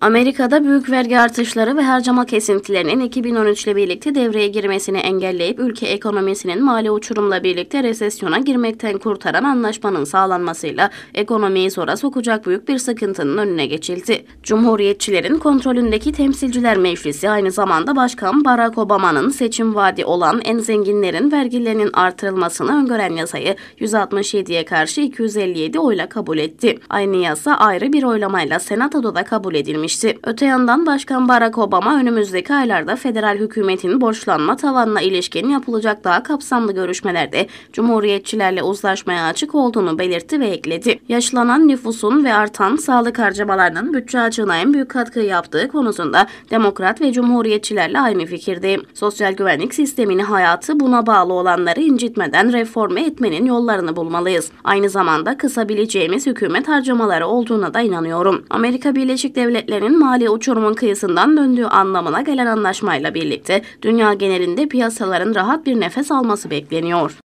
Amerika'da büyük vergi artışları ve harcama kesintilerinin 2013 ile birlikte devreye girmesini engelleyip ülke ekonomisinin mali uçurumla birlikte resesyona girmekten kurtaran anlaşmanın sağlanmasıyla ekonomiyi zora sokacak büyük bir sıkıntının önüne geçildi. Cumhuriyetçilerin kontrolündeki Temsilciler Meclisi aynı zamanda Başkan Barack Obama'nın seçim vaadi olan en zenginlerin vergilerinin artırılmasını öngören yasayı 167'ye karşı 257 oyla kabul etti. Aynı yasa ayrı bir oylamayla Senato'da da kabul edilmişti edilmişti. Öte yandan Başkan Barack Obama önümüzdeki aylarda federal hükümetin borçlanma tavanına ilişkin yapılacak daha kapsamlı görüşmelerde Cumhuriyetçilerle uzlaşmaya açık olduğunu belirtti ve ekledi. Yaşlanan nüfusun ve artan sağlık harcamalarının bütçe açığına en büyük katkı yaptığı konusunda Demokrat ve Cumhuriyetçilerle aynı fikirdi. Sosyal güvenlik sistemini hayatı buna bağlı olanları incitmeden reforme etmenin yollarını bulmalıyız. Aynı zamanda kısabileceğimiz hükümet harcamaları olduğuna da inanıyorum. Amerika Birleşik Devletleri ülkelerin mali uçurumun kıyısından döndüğü anlamına gelen anlaşmayla birlikte dünya genelinde piyasaların rahat bir nefes alması bekleniyor.